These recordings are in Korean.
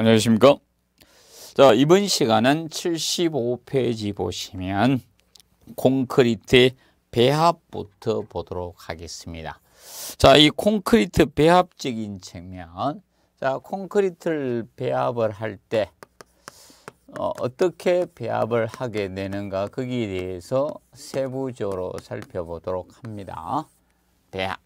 안녕하십니까 자 이번 시간은 75페이지 보시면 콘크리트 배합부터 보도록 하겠습니다 자이 콘크리트 배합적인 측면 자 콘크리트를 배합을 할 때 어, 어떻게 배합을 하게 되는가 거기에 대해서 세부적으로 살펴보도록 합니다. 배합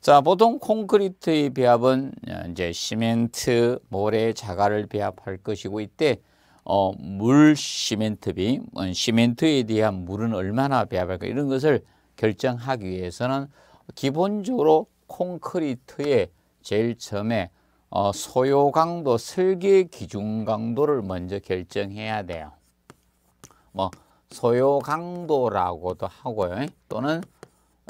자, 보통 콘크리트의 배합은 어, 이제 시멘트, 모래, 자갈을 배합할 것이고 이때 어, 물 시멘트비, 어, 시멘트에 대한 물은 얼마나 배합할까 이런 것을 결정하기 위해서는 기본적으로 콘크리트의 제일 처음에 어, 소요 강도, 설계 기준 강도를 먼저 결정해야 돼요. 뭐 소요 강도라고도 하고요. 또는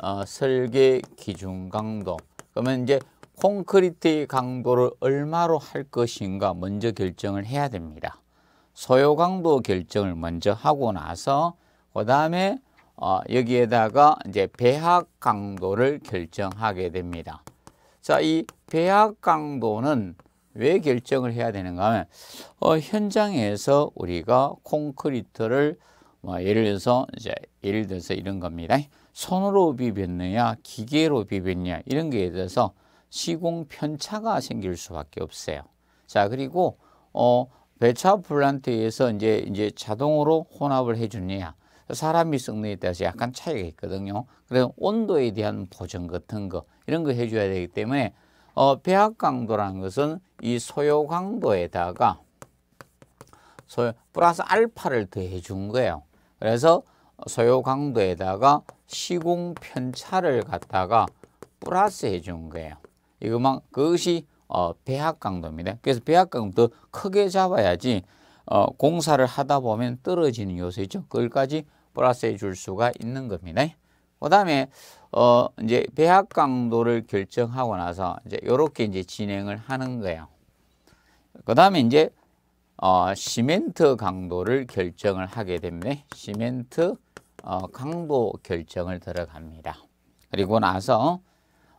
어, 설계 기준 강도 그러면 이제 콘크리트의 강도를 얼마로 할 것인가 먼저 결정을 해야 됩니다. 소요 강도 결정을 먼저 하고 나서 그 다음에 어, 여기에다가 이제 배합 강도를 결정하게 됩니다. 자, 이 배합 강도는 왜 결정을 해야 되는가 하면 어, 현장에서 우리가 콘크리트를 뭐 예를 들어서 이제 예를 들어서 이런 겁니다. 손으로 비볐느냐 기계로 비볐냐 이런 거에 대해서 시공 편차가 생길 수밖에 없어요. 자 그리고 어 배차 플란트에서 이제 이제 자동으로 혼합을 해주느냐 사람이 썩는에 따라서 약간 차이가 있거든요. 그래서 온도에 대한 보정 같은 거 이런 거 해줘야 되기 때문에 어, 배합 강도라는 것은 이 소요 강도에다가 소요 플러스 알파를 더해 준 거예요. 그래서 소요 강도에다가 시공 편차를 갖다가 플러스 해 준 거예요. 이거만 그것이 어, 배합 강도입니다. 그래서 배합 강도 크게 잡아야지 어, 공사를 하다 보면 떨어지는 요소 있죠. 그걸까지 플러스해 줄 수가 있는 겁니다. 그 다음에 어, 이제 배합 강도를 결정하고 나서 이제 이렇게 이제 진행을 하는 거예요. 그 다음에 이제 어, 시멘트 강도를 결정을 하게 됩니다. 시멘트 어, 강도 결정을 들어갑니다. 그리고 나서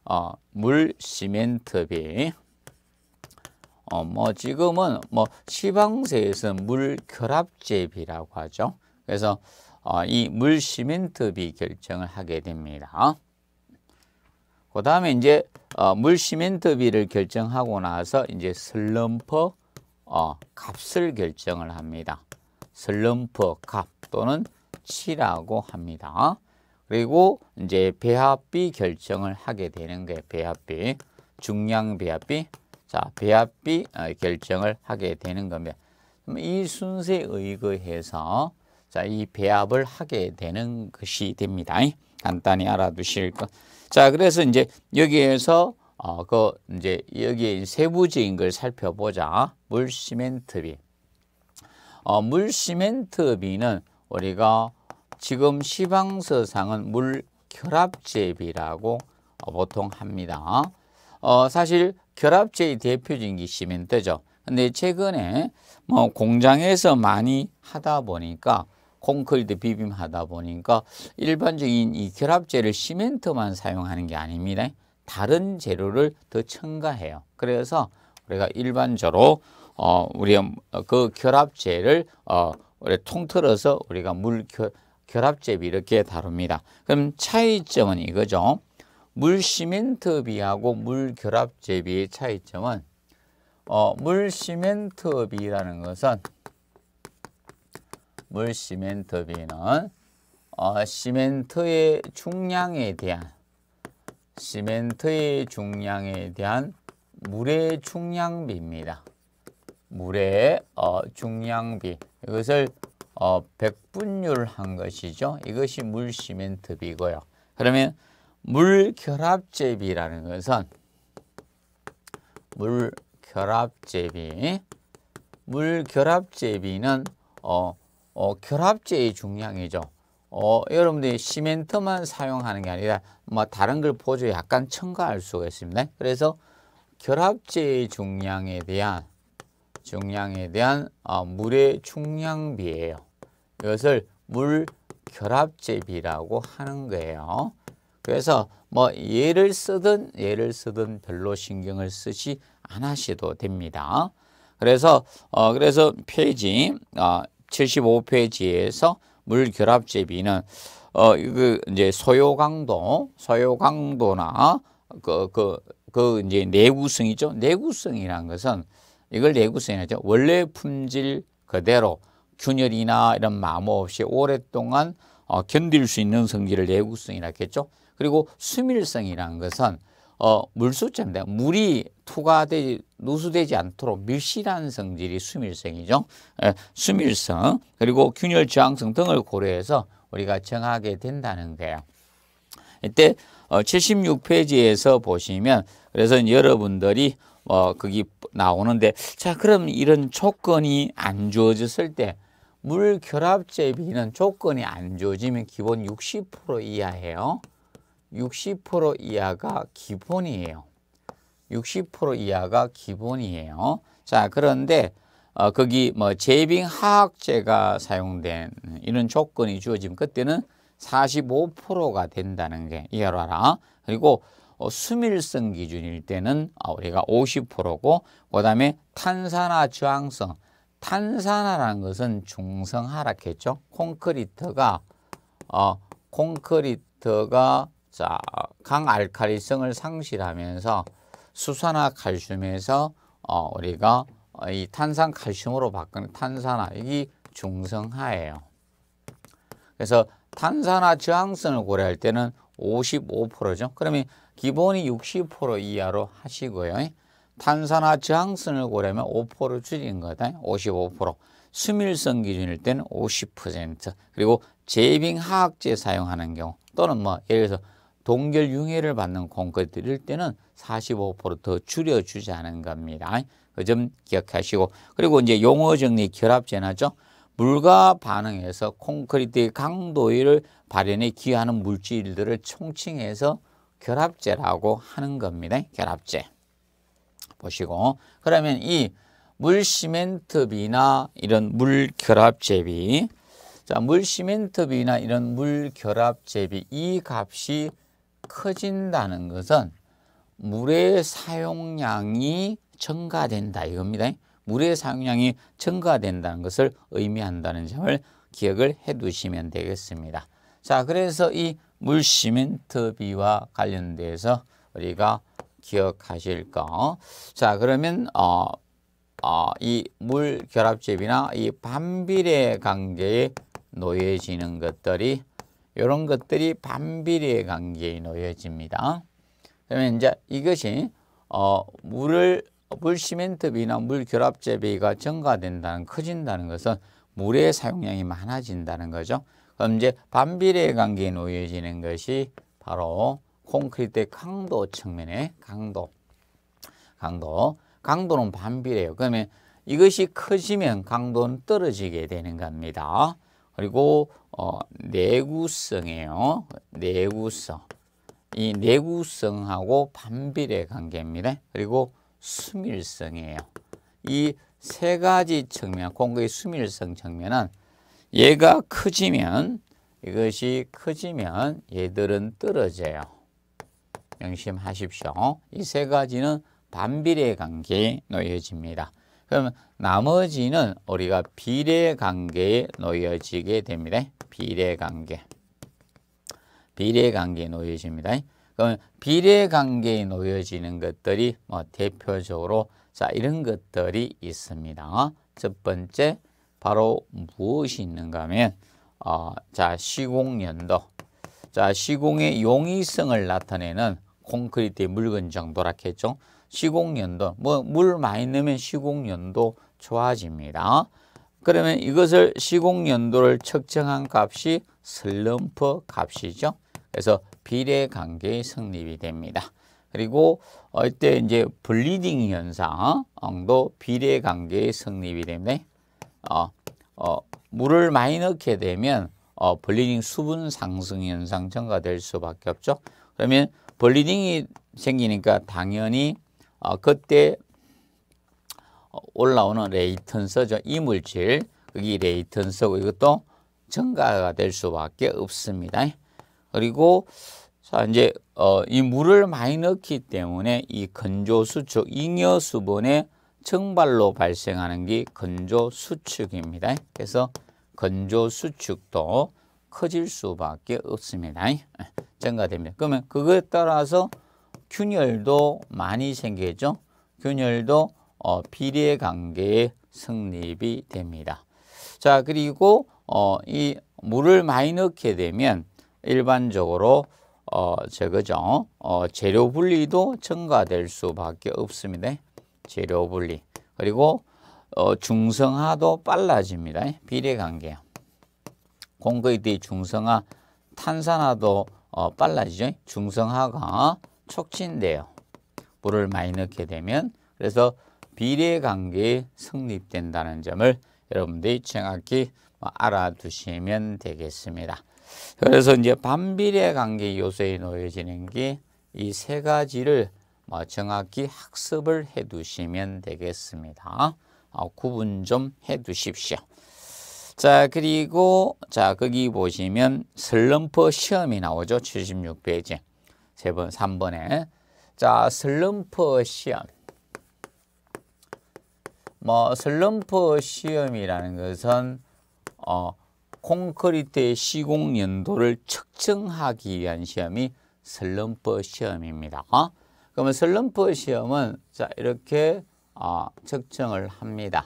어, 물 시멘트비 어, 뭐 지금은 뭐 시방세에서 물 결합제비라고 하죠. 그래서 어, 이 물 시멘트비 결정을 하게 됩니다. 그 다음에 이제 어, 물 시멘트비를 결정하고 나서 이제 슬럼프 어, 값을 결정을 합니다. 슬럼프값 또는 치라고 합니다. 그리고 이제 배합비 결정을 하게 되는 게 배합비, 중량 배합비, 자 배합비 어, 결정을 하게 되는 겁니다. 이 순서에 의거해서 자이 배합을 하게 되는 것이 됩니다. 간단히 알아두실 것. 자 그래서 이제 여기에서 어, 그 이제 여기 세부적인 걸 살펴보자. 물 시멘트비. 어, 물 시멘트비는 우리가 지금 시방서상은 물 결합제비라고 보통 합니다. 어, 사실 결합제의 대표적인 게 시멘트죠. 근데 최근에 뭐 공장에서 많이 하다 보니까 콘크리트 비빔 하다 보니까 일반적인 이 결합제를 시멘트만 사용하는 게 아닙니다. 다른 재료를 더 첨가해요. 그래서 우리가 일반적으로 어, 우리 그 결합제를 어, 원래 통틀어서 우리가 물 결합제비 이렇게 다룹니다. 그럼 차이점은 이거죠. 물 시멘트 비하고 물 결합제 비의 차이점은 어, 물 시멘트 비라는 것은 물 시멘트 비는 어, 시멘트의 중량에 대한 시멘트의 중량에 대한 물의 중량비입니다. 물의 어, 중량비 이것을 어, 백분율한 것이죠. 이것이 물 시멘트 비고요. 그러면 물 결합제비라는 것은 물 결합제비 물 결합제비는 어, 어, 결합제의 중량이죠. 어, 여러분들이 시멘트만 사용하는 게 아니라 뭐 다른 걸 보조 약간 첨가할 수가 있습니다. 그래서 결합제의 중량에 대한 중량에 대한 어, 물의 중량비예요. 이것을 물 결합제비라고 하는 거예요. 그래서 뭐 얘를 쓰든 얘를 쓰든 별로 신경을 쓰지 않으셔도 됩니다. 그래서 어 그래서 페이지 어 75페이지에서 물 결합제비는 어그 이제 소요 강도, 소요 강도나 그그그 그 이제 내구성이죠. 내구성이라 것은 이걸 내구성이죠. 라 원래 품질 그대로 균열이나 이런 마모 없이 오랫동안 어, 견딜 수 있는 성질을 내구성이라 했죠. 겠 그리고 수밀성이라는 것은 어, 물수점입니다. 물이 투과되지 누수되지 않도록 밀실한 성질이 수밀성이죠. 에, 예, 수밀성 그리고 균열 저항성 등을 고려해서 우리가 정하게 된다는 거예요. 이때 어, 76페이지에서 보시면 그래서 여러분들이 어, 거기 나오는데 자 그럼 이런 조건이 안 주어졌을 때 물 결합제비는 조건이 안 주어지면 기본 60% 이하예요. 60% 이하가 기본이에요. 60% 이하가 기본이에요. 자 그런데 어, 거기 뭐 제빙 화학제가 사용된 이런 조건이 주어지면 그때는 45%가 된다는 게이해로 알아. 그리고 어, 수밀성 기준일 때는 아, 우리가 50%고 그다음에 탄산화 저항성 탄산화라는 것은 중성 하락했죠. 콘크리트가 어 콘크리트가 자, 강알칼리성을 상실하면서 수산화 칼슘에서 어 우리가 이 탄산 칼슘으로 바꾸 탄산화 이게 중성화예요. 그래서 탄산화 저항성을 고려할 때는 55%죠. 그러면 기본이 60% 이하로 하시고요. 탄산화 저항선을 고려하면 5%를 줄인 거다. 55%. 수밀성 기준일 때는 50% 그리고 제빙 화학제 사용하는 경우 또는 뭐 예를 들어서 동결 융해를 받는 공급들일 때는 45%더 줄여주자는 겁니다. 그 점 기억하시고 그리고 이제 용어 정리 결합제나죠. 물과 반응해서 콘크리트의 강도를 발현에 기여하는 물질들을 총칭해서 결합제라고 하는 겁니다. 결합제. 보시고 그러면 이 물시멘트비나 이런 물결합제비 자 물시멘트비나 이런 물결합제비 이 값이 커진다는 것은 물의 사용량이 증가된다 이겁니다. 물의 사용량이 증가된다는 것을 의미한다는 점을 기억을 해 두시면 되겠습니다. 자 그래서 이물 시멘트비와 관련돼서 우리가 기억하실 거. 자, 그러면 어, 어, 이물 결합집이나 이 반비례 관계에 놓여지는 것들이 이런 것들이 반비례 관계에 놓여집니다. 그러면 이제 이것이 어, 물을 물 시멘트비나 물 결합제비가 증가된다는 커진다는 것은 물의 사용량이 많아진다는 거죠. 그럼 반비례 관계에 놓여지는 것이 바로 콘크리트의 강도 측면의 강도. 강도. 강도는 반비례예요. 그러면 이것이 커지면 강도는 떨어지게 되는 겁니다. 그리고 어, 내구성이에요. 내구성. 이 내구성하고 반비례 관계입니다. 그리고 수밀성이에요. 이 세 가지 측면, 공급의 수밀성 측면은 얘가 커지면 이것이 커지면 얘들은 떨어져요. 명심하십시오. 이 세 가지는 반비례 관계에 놓여집니다. 그럼 나머지는 우리가 비례 관계에 놓여지게 됩니다. 비례 관계. 비례 관계에 놓여집니다. 그럼 비례 관계에 놓여지는 것들이 뭐 대표적으로 자, 이런 것들이 있습니다. 첫 번째 바로 무엇이 있는가 하면 어, 자 시공연도 자 시공의 용이성을 나타내는 콘크리트의 물건 정도라고 했죠. 시공연도 뭐 물 많이 넣으면 시공연도 좋아집니다. 그러면 이것을 시공연도를 측정한 값이 슬럼프 값이죠. 그래서 비례 관계의 성립이 됩니다. 그리고 이때 이제 블리딩 현상도 어, 비례 관계의 성립이 됩니다. 어, 어, 물을 많이 넣게 되면 어, 블리딩 수분 상승 현상 증가될 수밖에 없죠. 그러면 블리딩이 생기니까 당연히 어, 그때 올라오는 레이턴서죠. 이 물질, 그게 레이턴서고 이것도 증가가 될 수밖에 없습니다. 그리고 자 이제 어, 이 물을 많이 넣기 때문에 이 건조수축 잉여수분의 증발로 발생하는 게 건조 수축입니다. 그래서 건조 수축도 커질 수밖에 없습니다. 증가됩니다. 그러면 그거에 따라서 균열도 많이 생기죠. 균열도 어, 비례 관계의 성립이 됩니다. 자, 그리고 어, 이 물을 많이 넣게 되면 일반적으로 어, 저거죠. 어, 재료 분리도 증가될 수밖에 없습니다. 재료 분리 그리고 어, 중성화도 빨라집니다. 비례 관계. 공크이트의 중성화 탄산화도 어, 빨라지죠. 중성화가 촉진돼요. 물을 많이 넣게 되면 그래서 비례 관계 에 성립된다는 점을 여러분들이 정확히 뭐 알아두시면 되겠습니다. 그래서 이제 반비례 관계 요소에 놓여지는 게 이 세 가지를 정확히 학습을 해 두시면 되겠습니다. 어, 구분 좀 해 두십시오. 자 그리고 자 거기 보시면 슬럼프 시험이 나오죠. 76페이지 세번 3번에 자 슬럼프 시험 뭐 슬럼프 시험이라는 것은 어, 콘크리트의 시공 연도를 측정하기 위한 시험이 슬럼프 시험입니다. 어? 그러면 슬럼프 시험은 자 이렇게 아, 측정을 합니다.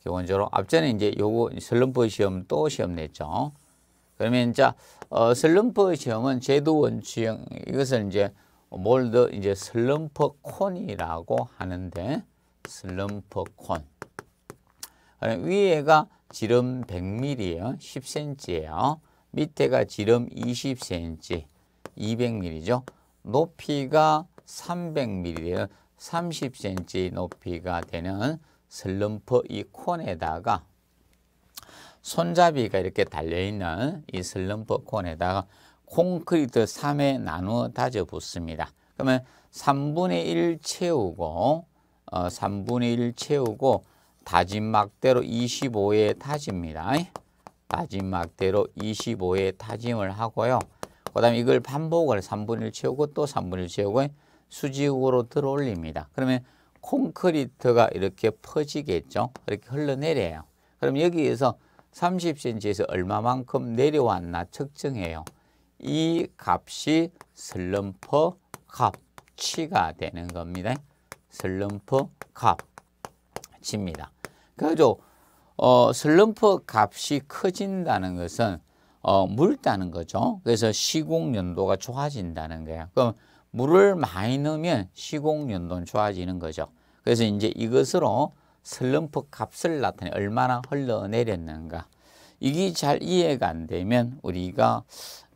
기본적으로 앞전에 이제 요거 슬럼프 시험 또 시험 냈죠. 그러면 자 어, 슬럼프 시험은 제도 원칙 이것을 이제 몰드 이제 슬럼프 콘이라고 하는데 슬럼프 콘 위에가 지름 100mm예요. 10cm예요. 밑에가 지름 20cm, 200mm죠. 높이가 300mm예요. 30cm 높이가 되는 슬럼프 이 콘에다가 손잡이가 이렇게 달려있는 이 슬럼프 콘에다가 콘크리트 3에 나누어 다져 붙습니다. 그러면 3분의 1 채우고 어, 3분의 1 채우고 다진 막대로 25에 다집니다. 다진 막대로 25에 다짐을 하고요. 그 다음에 이걸 반복을 3분의 1 채우고 또 3분의 1 채우고 수직으로 들어올립니다. 그러면 콘크리트가 이렇게 퍼지겠죠. 이렇게 흘러내려요. 그럼 여기에서 30cm에서 얼마만큼 내려왔나 측정해요. 이 값이 슬럼퍼 값치가 되는 겁니다. 슬럼퍼 값치입니다. 그래서 어, 슬럼퍼 값이 커진다는 것은 어, 묽다는 거죠. 그래서 시공 연도가 좋아진다는 거야. 그럼 물을 많이 넣으면 시공 연도는 좋아지는 거죠. 그래서 이제 이것으로 슬럼프 값을 나타내 얼마나 흘러내렸는가. 이게 잘 이해가 안 되면 우리가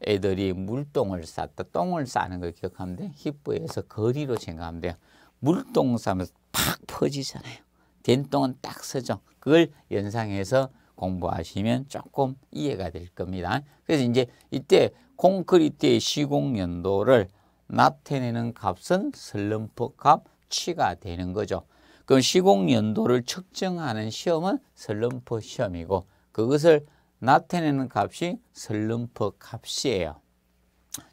애들이 물똥을 쌌다 똥을 싸는 걸 기억하면 돼. 요 힙부에서 거리로 생각하면 돼요. 물똥 싸면서 팍 퍼지잖아요. 된똥은 딱 서죠. 그걸 연상해서 공부하시면 조금 이해가 될 겁니다. 그래서 이제 이때 콘크리트의 시공 연도를 나타내는 값은 슬럼프 값 치가 되는 거죠. 그럼 시공 연도를 측정하는 시험은 슬럼프 시험이고 그것을 나타내는 값이 슬럼프 값이에요.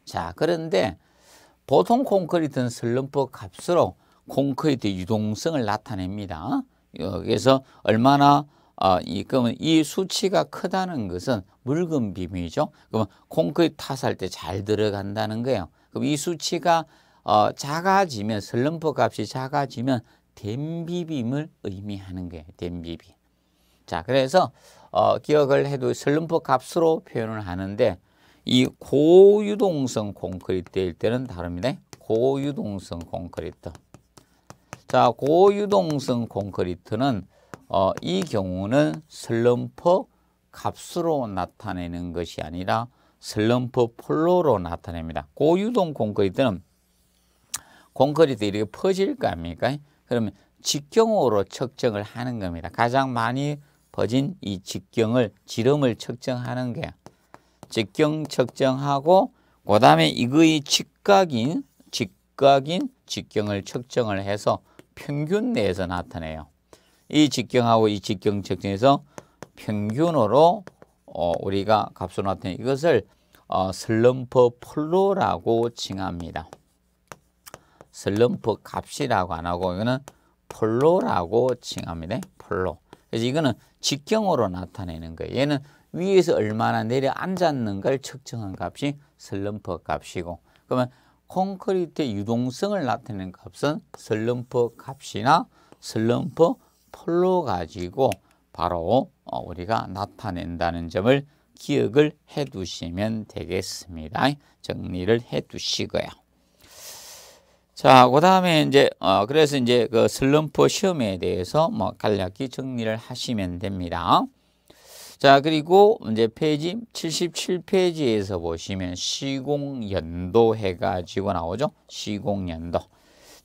자, 그런데 보통 콘크리트는 슬럼프 값으로 콘크리트 유동성을 나타냅니다. 그래서 얼마나 아, 이, 그이 수치가 크다는 것은 묽은 비밀이죠. 그러면 콘크리트 타살 때잘 들어간다는 거예요. 그럼 이 수치가 어, 작아지면 슬럼프 값이 작아지면 댐비빔을 의미하는 거예요. 비 자, 그래서 어, 기억을 해도 슬럼프 값으로 표현을 하는데 이 고유동성 콘크리트일 때는 다릅니다. 고유동성 콘크리트. 자, 고유동성 콘크리트는 어, 이 경우는 슬럼프 값으로 나타내는 것이 아니라 슬럼프 폴로로 나타냅니다. 고유동 콘크리트는 콘크리트 이렇게 퍼질 거 아닙니까? 그러면 직경으로 측정을 하는 겁니다. 가장 많이 퍼진 이 직경을 지름을 측정하는 게 직경 측정하고 그다음에 이거의 직각인 직각인 직경을 측정을 해서 평균 내에서 나타내요. 이 직경하고 이 직경 측정에서 평균으로 어, 우리가 값을나타내 이것을 어, 슬럼프 폴로라고 칭합니다. 슬럼프 값이라고 안 하고 이거는 플로라고 칭합니다. 플로. 그래서 이거는 직경으로 나타내는 거예요. 얘는 위에서 얼마나 내려앉았는가를 측정한 값이 슬럼프 값이고 그러면 콘크리트의 유동성을 나타내는 값은 슬럼프 값이나 슬럼프 폴로 가지고 바로 어, 우리가 나타낸다는 점을 기억을 해 두시면 되겠습니다. 정리를 해 두시고요. 자, 그 다음에 이제, 어, 그래서 이제 그 슬럼프 시험에 대해서 뭐 간략히 정리를 하시면 됩니다. 자, 그리고 이제 페이지 77페이지에서 보시면 시공연도 해가지고 나오죠. 시공연도.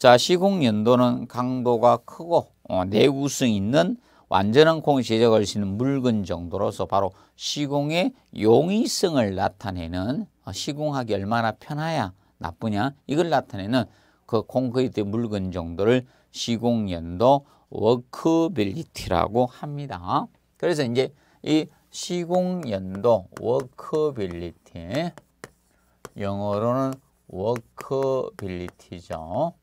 자, 시공 연도는 강도가 크고 어, 내구성 있는 완전한 공시에 적 있는 묽은 정도로서 바로 시공의 용이성을 나타내는 어, 시공하기 얼마나 편하야 나쁘냐 이걸 나타내는 그 콘크리트 묽은 정도를 시공 연도 워크빌리티라고 합니다. 그래서 이제 이 시공 연도 워크빌리티 영어로는 워크빌리티죠.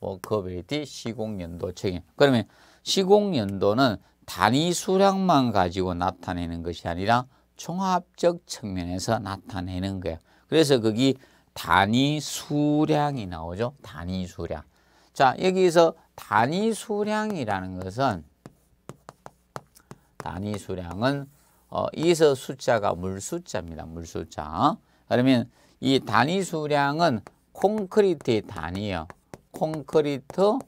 워크베이티 시공연도 책임. 그러면 시공연도는 단위 수량만 가지고 나타내는 것이 아니라 종합적 측면에서 나타내는 거예요. 그래서 거기 단위 수량이 나오죠. 단위 수량. 자, 여기서 단위 수량이라는 것은 단위 수량은 어, 이서 숫자가 물 숫자입니다. 물 숫자. 그러면 이 단위 수량은 콘크리트의 단위요. 예 콘크리트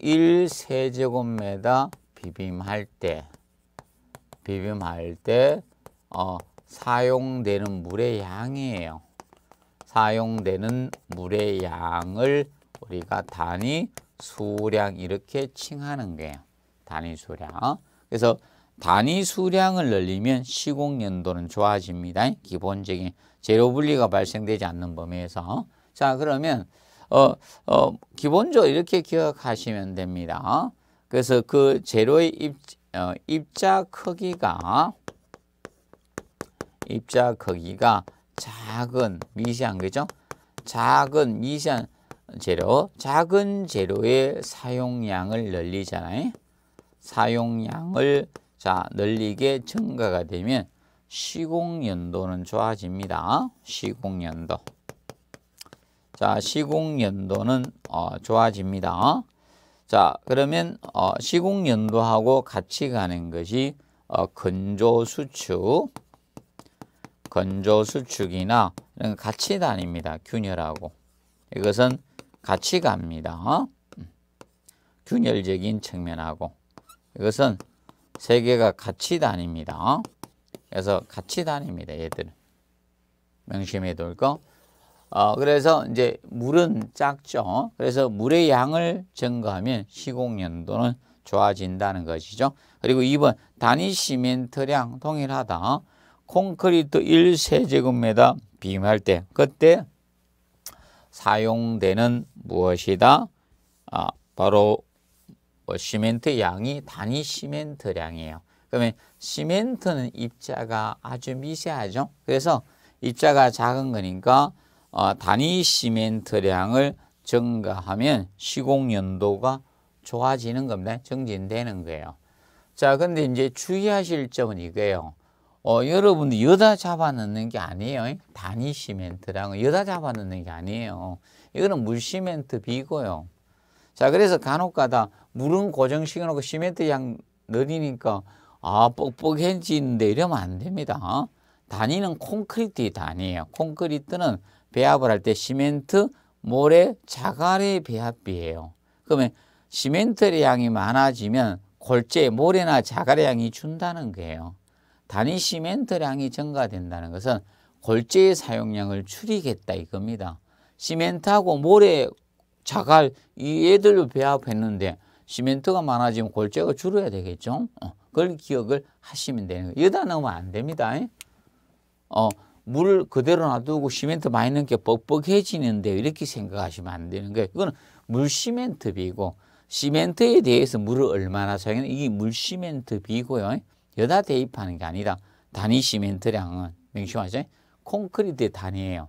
1세제곱미터 비빔할 때 비빔할 때 어, 사용되는 물의 양이에요. 사용되는 물의 양을 우리가 단위 수량 이렇게 칭하는 거예요. 단위 수량. 그래서 단위 수량을 늘리면 시공 연도는 좋아집니다. 기본적인 재료 분리가 발생되지 않는 범위에서. 자, 그러면 어, 어, 기본적으로 이렇게 기억하시면 됩니다. 그래서 그 제로의 입, 어, 입자 크기가 입자 크기가 작은 미세한 그죠? 작은 미세한 재료, 작은 재료의 사용량을 늘리잖아요. 사용량을 자 늘리게 증가가 되면 시공 연도는 좋아집니다. 시공 연도. 자, 시공연도는 어, 좋아집니다. 자, 그러면 어, 시공연도하고 같이 가는 것이 어, 건조수축, 건조수축이나 이런 같이 다닙니다. 균열하고. 이것은 같이 갑니다. 균열적인 측면하고. 이것은 세 개가 같이 다닙니다. 그래서 같이 다닙니다. 얘들 명심해 둘 거. 어, 그래서 이제 물은 작죠. 그래서 물의 양을 증가하면 시공연도는 좋아진다는 것이죠. 그리고 2번 단위 시멘트량 동일하다. 콘크리트 1세제곱미터 비임할 때 그때 사용되는 무엇이다? 아, 바로 뭐 시멘트 양이 단위 시멘트량이에요. 그러면 시멘트는 입자가 아주 미세하죠. 그래서 입자가 작은 거니까 어, 단위 시멘트량을 증가하면 시공 연도가 좋아지는 겁니다. 정진되는 거예요. 자, 근데 이제 주의하실 점은 이거예요. 어, 여러분들 여다 잡아 넣는 게 아니에요. 단위 시멘트랑 여다 잡아 넣는 게 아니에요. 이거는 물 시멘트 비고요. 자, 그래서 간혹 가다 물은 고정시켜놓고 시멘트 양 넣으니까 아, 뻑뻑해지는데 이러면 안 됩니다. 단위는 콘크리트 단위예요. 콘크리트는 배합을 할 때 시멘트, 모래, 자갈의 배합비예요. 그러면 시멘트의 양이 많아지면 골재, 모래나 자갈의 양이 준다는 거예요. 단위 시멘트량이 증가된다는 것은 골재의 사용량을 줄이겠다 이겁니다. 시멘트하고 모래, 자갈 이 애들로 배합했는데 시멘트가 많아지면 골재가 줄어야 되겠죠. 어, 그걸 기억을 하시면 되는 거예요. 여다 넣으면 안 됩니다. 어, 물 그대로 놔두고 시멘트 많이 넣게 뻑뻑해지는데 이렇게 생각하시면 안 되는 거예요. 이거물 시멘트 비고 시멘트에 대해서 물을 얼마나 사용했는 이게 물 시멘트 비고요. 여다 대입하는 게 아니다. 단위 시멘트량은 명심하죠. 콘크리트의 단위예요.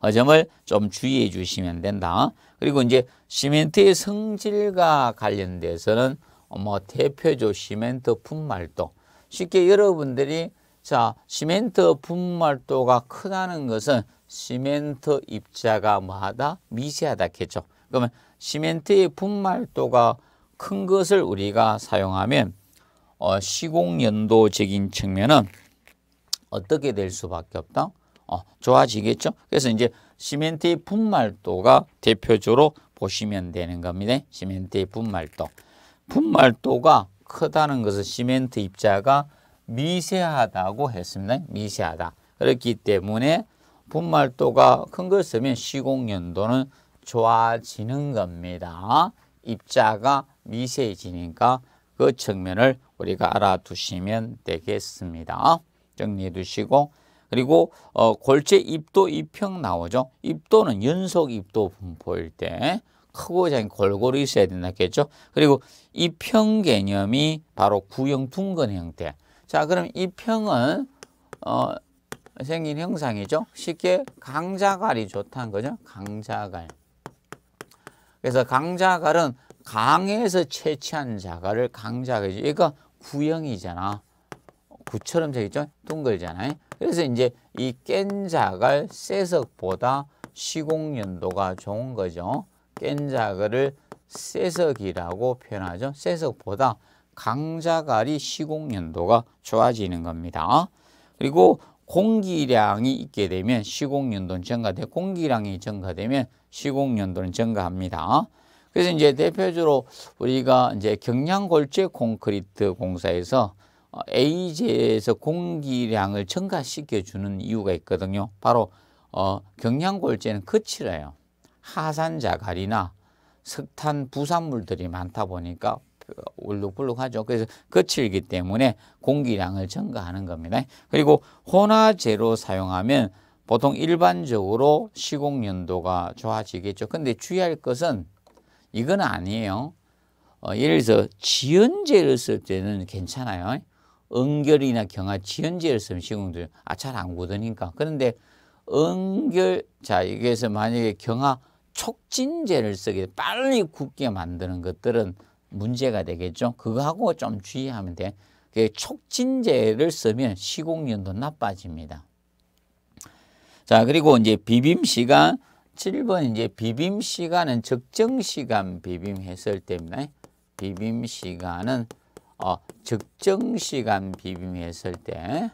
그 점을 좀 주의해 주시면 된다. 그리고 이제 시멘트의 성질과 관련돼서는 뭐 대표조 시멘트 분말도 쉽게 여러분들이 자, 시멘트 분말도가 크다는 것은 시멘트 입자가 뭐하다? 미세하다 했죠. 그러면 시멘트의 분말도가 큰 것을 우리가 사용하면 어, 시공연도적인 측면은 어떻게 될 수밖에 없다? 어, 좋아지겠죠? 그래서 이제 시멘트의 분말도가 대표적으로 보시면 되는 겁니다. 시멘트의 분말도. 분말도가 크다는 것은 시멘트 입자가 미세하다고 했습니다. 미세하다. 그렇기 때문에 분말도가 큰걸 쓰면 시공연도는 좋아지는 겁니다. 입자가 미세해지니까 그 측면을 우리가 알아두시면 되겠습니다. 정리해 두시고 그리고 어, 골재 입도 입평 나오죠. 입도는 연속 입도 분포일 때 크고 작은 골고루 있어야 된다겠죠. 그리고 입평 개념이 바로 구형 둥근 형태. 자, 그럼 이 평은 어, 생긴 형상이죠. 쉽게 강자갈이 좋다는 거죠. 강자갈. 그래서 강자갈은 강에서 채취한 자갈을 강자갈이죠. 이거 구형이잖아. 구처럼 되어 있죠. 둥글잖아요. 그래서 이제 이 깬 자갈 쇠석보다 시공 연도가 좋은 거죠. 깬 자갈을 쇠석이라고 표현하죠. 쇠석보다 강자갈이 시공 연도가 좋아지는 겁니다. 그리고 공기량이 있게 되면 시공 연도는 증가돼 공기량이 증가되면 시공 연도는 증가합니다. 그래서 이제 대표적으로 우리가 이제 경량골재 콘크리트 공사에서 어, A제에서 공기량을 증가시켜 주는 이유가 있거든요. 바로 어, 경량골재는 거칠어요. 하산자갈이나 석탄 부산물들이 많다 보니까 울룩불룩하죠. 그래서 거칠기 때문에 공기량을 증가하는 겁니다. 그리고 혼화제로 사용하면 보통 일반적으로 시공 연도가 좋아지겠죠. 근데 주의할 것은 이건 아니에요. 어, 예를 들어서 지연제를 쓸 때는 괜찮아요. 응결이나 경화 지연제를 쓰면 시공들 아 잘 안 굳으니까. 그런데 응결 자 여기에서 만약에 경화 촉진제를 쓰게 빨리 굳게 만드는 것들은 문제가 되겠죠. 그거하고 좀 주의하면 돼. 그 촉진제를 쓰면 시공률도 나빠집니다. 자, 그리고 이제 비빔 시간 7번 이제 비빔 시간은 적정 시간 비빔 했을 때입니다. 비빔 시간은 어, 적정 시간 비빔 했을 때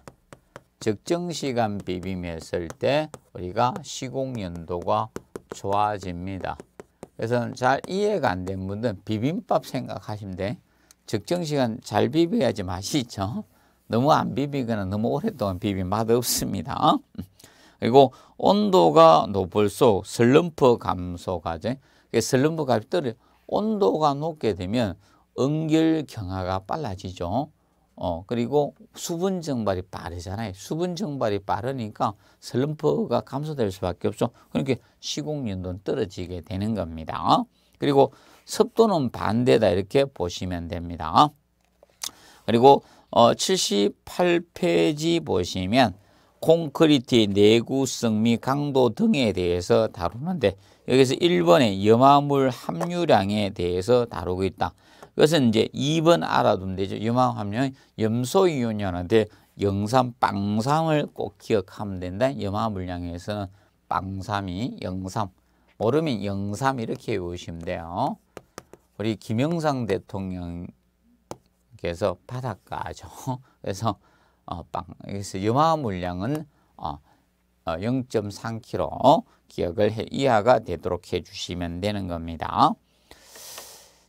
적정 시간 비빔 했을 때 우리가 시공 연도가 좋아집니다. 그래서 잘 이해가 안 된 분들은 비빔밥 생각하시면 돼. 적정 시간 잘 비벼야지 맛있죠. 너무 안 비비거나 너무 오랫동안 비비 맛없습니다. 그리고 온도가 높을수록 슬럼프 감소가 돼. 슬럼프 값이 떨어 온도가 높게 되면 응결 경화가 빨라지죠. 어, 그리고 수분 증발이 빠르잖아요. 수분 증발이 빠르니까 슬럼프가 감소될 수밖에 없죠. 그러니 시공연도는 떨어지게 되는 겁니다. 그리고 습도는 반대다 이렇게 보시면 됩니다. 그리고 어, 78페이지 보시면 콘크리트의 내구성 및 강도 등에 대해서 다루는데 여기서 1번에 염화물 함유량에 대해서 다루고 있다. 이것은 이제 2번 알아두면 되죠. 염화함량 염소이온이온한데 영삼 빵삼을 꼭 기억하면 된다. 염화 물량에서는 빵삼이 영삼, 모르면 영삼 이렇게 외우시면 돼요. 우리 김영삼 대통령께서 바닷가죠. 그래서 어, 빵, 그래서 염화 물량은 어, 0.3kg 어, 기억을 해, 이하가 되도록 해주시면 되는 겁니다.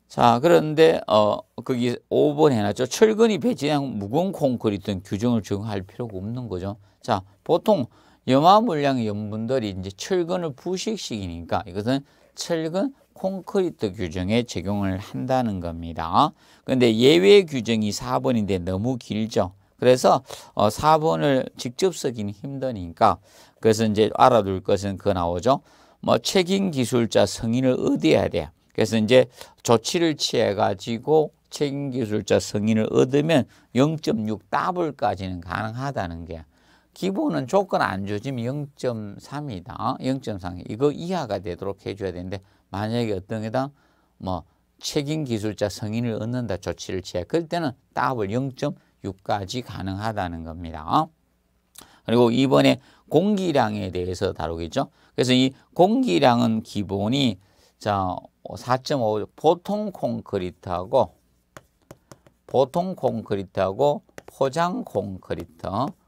자 그런데 어 거기 5번 해놨죠. 철근이 배치한 무거운 콘크리트 는 규정을 적용할 필요가 없는 거죠. 자 보통 염화 물량 의 염분들이 이제 철근을 부식시키니까 이것은 철근 콘크리트 규정에 적용을 한다는 겁니다. 그런데 예외 규정이 4번인데 너무 길죠. 그래서 어 4번을 직접 쓰기는 힘드니까 그래서 이제 알아둘 것은 그 나오죠. 뭐 책임 기술자 성인을 얻어야 돼. 요 그래서 이제 조치를 취해 가지고 책임기술자 승인을 얻으면 0.6 w 까지는 가능하다는 게 기본은 조건 안 주지면 0.3이다. 어? 0.3 이거 이하가 되도록 해줘야 되는데 만약에 어떤 게다 뭐 책임기술자 승인을 얻는다 조치를 취해 그럴 때는 W 0.6까지 가능하다는 겁니다. 어? 그리고 이번에 공기량에 대해서 다루겠죠. 그래서 이 공기량은 기본이 자4.5 어, 보통 콘크리트하고 보통 콘크리트하고 포장 콘크리트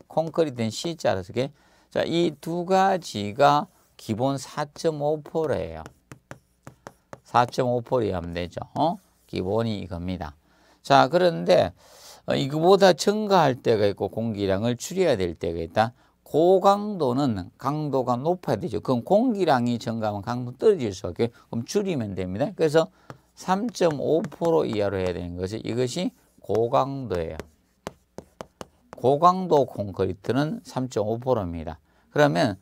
콘크리트는 c 자라서이두 가지가 기본 4.5%예요 4.5% 하면 되죠 어? 기본이 이겁니다 자 그런데 어, 이거보다 증가할 때가 있고 공기량을 줄여야 될 때가 있다 고강도는 강도가 높아야 되죠. 그럼 공기량이 증가하면 강도 떨어질 수 없게 그럼 줄이면 됩니다. 그래서 3.5% 이하로 해야 되는 것이 이것이 고강도예요. 고강도 콘크리트는 3.5%입니다. 그러면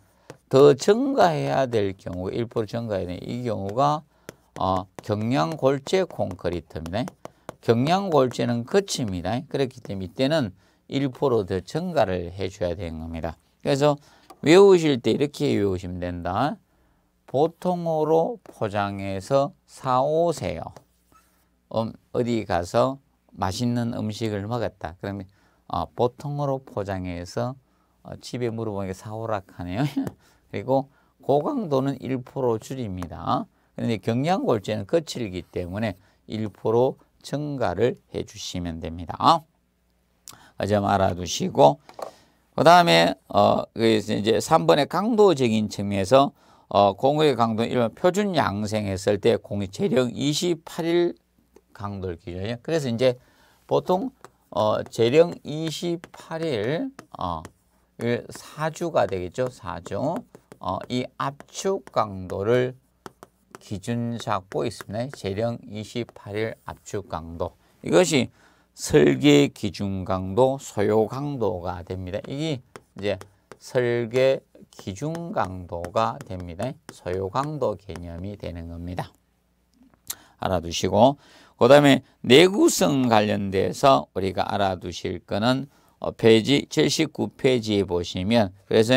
더 증가해야 될 경우 1% 증가해야 되는 이 경우가 어, 경량골재 콘크리트입니다. 경량골재는 거칩니다. 그렇기 때문에 이때는 1%더 증가를 해줘야 되는 겁니다. 그래서 외우실 때 이렇게 외우시면 된다. 보통어로 포장해서 사오세요. 음, 어디 가서 맛있는 음식을 먹었다. 그러면 어, 아, 보통어로 포장해서 어, 집에 물어보니까 사오락 하네요. 그리고 고강도는 1% 줄입니다. 그런데 경량골제는 거칠기 때문에 1% 증가를 해주시면 됩니다. 어? 좀 알아두시고 어, 그 다음에 어그 이제 3번의 강도적인 측면에서 어 공의 강도는 일반 표준 양생했을 때 공의 재령 28일 강도를 기준이에요. 그래서 이제 보통 어 재령 28일 어 4주가 되겠죠. 4주. 어, 이 압축 강도를 기준 잡고 있습니다. 재령 28일 압축 강도. 이것이 설계 기준 강도, 소요 강도가 됩니다. 이게 이제 설계 기준 강도가 됩니다. 소요 강도 개념이 되는 겁니다. 알아두시고 그 다음에 내구성 관련돼서 우리가 알아두실 거는 페이지 79페이지에 보시면 그래서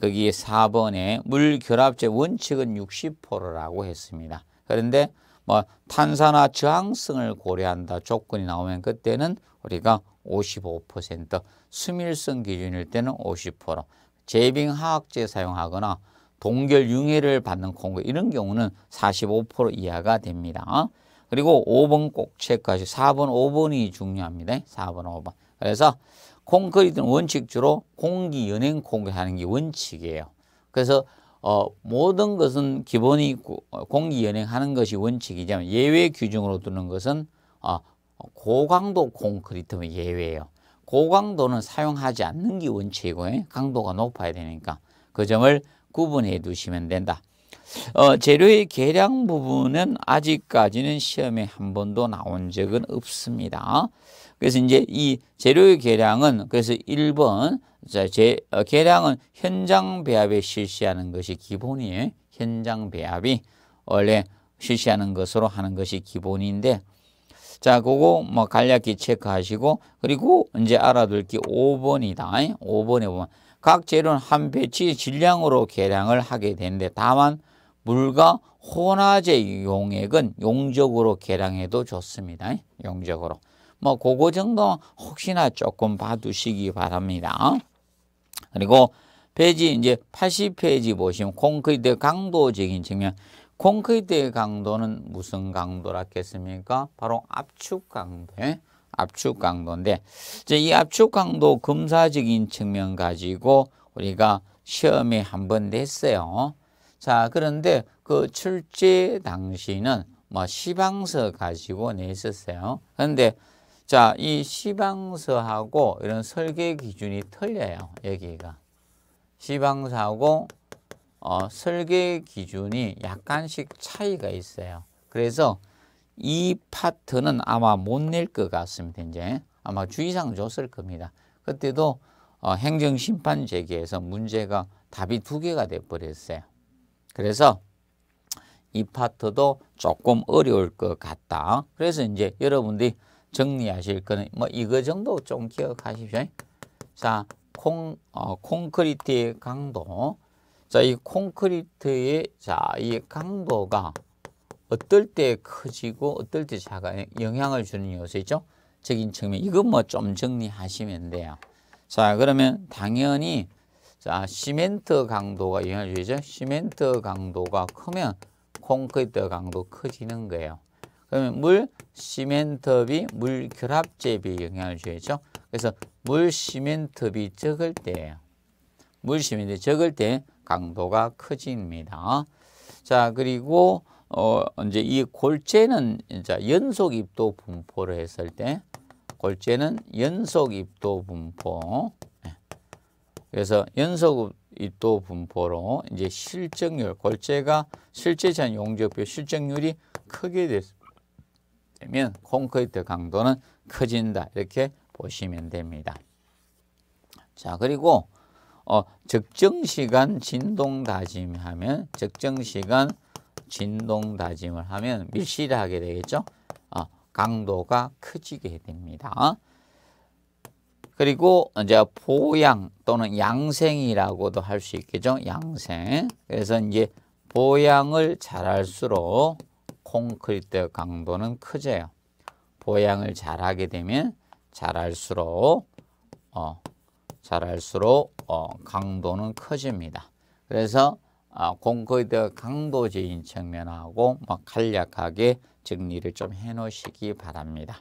거기 4번에 물결합제 원칙은 60%라고 했습니다. 그런데 뭐 탄산화 저항성을 고려한다 조건이 나오면 그때는 우리가 55% 수밀성 기준일 때는 50% 제빙 화학제 사용하거나 동결 융해를 받는 콩고 이런 경우는 45% 이하가 됩니다. 그리고 5번 꼭체까지 4번 5번이 중요합니다. 4번 5번. 그래서 콩크리트는 원칙주로 공기 연행 공개 하는 게 원칙이에요. 그래서 어, 모든 것은 기본이 어, 공기연행하는 것이 원칙이지만 예외 규정으로 두는 것은 어, 고강도 콘크리트면 예외예요. 고강도는 사용하지 않는 게 원칙이고 예? 강도가 높아야 되니까 그 점을 구분해 두시면 된다. 어, 재료의 계량 부분은 아직까지는 시험에 한 번도 나온 적은 없습니다. 그래서 이제 이 재료의 계량은 그래서 1번 자, 제, 어, 계량은 현장 배합에 실시하는 것이 기본이에요. 현장 배합이 원래 실시하는 것으로 하는 것이 기본인데 자, 그거 뭐 간략히 체크하시고 그리고 이제 알아둘 게 5번이다. 5번에 보면 각 재료는 한 배치 질량으로 계량을 하게 되는데 다만 물과 혼화제 용액은 용적으로 계량해도 좋습니다. 용적으로. 뭐 그거 정도 혹시나 조금 봐두시기 바랍니다. 그리고 페이지 이제 80페이지 보시면 콘크리트 강도적인 측면 콘크리트의 강도는 무슨 강도라겠습니까? 바로 압축 강도. 압축 강도인데 이제 이 압축 강도 검사적인 측면 가지고 우리가 시험에 한 번 냈어요. 자, 그런데 그 출제 당시는 뭐 시방서 가지고 냈었어요. 그런데 자, 이 시방서하고 이런 설계 기준이 틀려요. 여기가. 시방서하고 어, 설계 기준이 약간씩 차이가 있어요. 그래서 이 파트는 아마 못 낼 것 같습니다. 이제 아마 주의사항 줬을 겁니다. 그때도 어, 행정심판 제기에서 문제가 답이 두 개가 돼버렸어요. 그래서 이 파트도 조금 어려울 것 같다. 그래서 이제 여러분들이 정리하실 거는 뭐 이거 정도 좀 기억하십시오. 자, 콩, 어, 콘크리트의 강도. 자, 이 콘크리트의 자, 이 강도가 어떨 때 커지고 어떨 때 작아 영향을 주는 요소있죠 적인 측면. 이건 뭐 좀 정리하시면 돼요. 자, 그러면 당연히 자, 시멘트 강도가 영향을 주죠. 시멘트 강도가 크면 콘크리트 강도 커지는 거예요. 그러면 물 시멘트비 물결합제비 영향을 줘야죠. 그래서 물 시멘트비 적을 때물 시멘트 적을 때 강도가 커집니다. 자, 그리고 어 이제 이 골재는 이제 연속 입도 분포를 했을 때 골재는 연속 입도 분포. 예. 그래서 연속 입도 분포로 이제 실적률 골재가 실제 잔용접표 실적률이 크게 됐습니다 되면 콘크리트 강도는 커진다. 이렇게 보시면 됩니다. 자, 그리고 어, 적정시간 진동 다짐하면 적정시간 진동 다짐을 하면 밀실 하게 되겠죠. 어, 강도가 커지게 됩니다. 그리고 이제 보양 또는 양생이라고도 할 수 있겠죠. 양생. 그래서 이제 보양을 잘할수록 콘크리트 강도는 크져요. 보양을 잘하게 되면 잘할수록 어, 잘할수록 어, 강도는 커집니다. 그래서 아, 콘크리트 강도제인 측면하고 막 간략하게 정리를 좀 해놓으시기 바랍니다.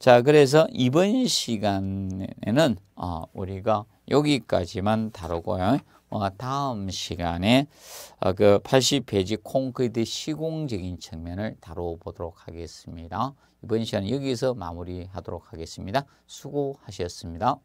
자, 그래서 이번 시간에는 어, 우리가 여기까지만 다루고요. 어, 다음 시간에 어, 그 80페이지 콘크리트 시공적인 측면을 다뤄보도록 하겠습니다. 이번 시간 여기서 마무리하도록 하겠습니다. 수고하셨습니다.